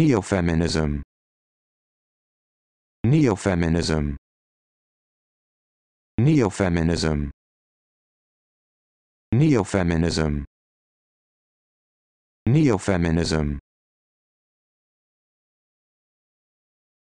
Neofeminism Neofeminism Neofeminism Neofeminism Neofeminism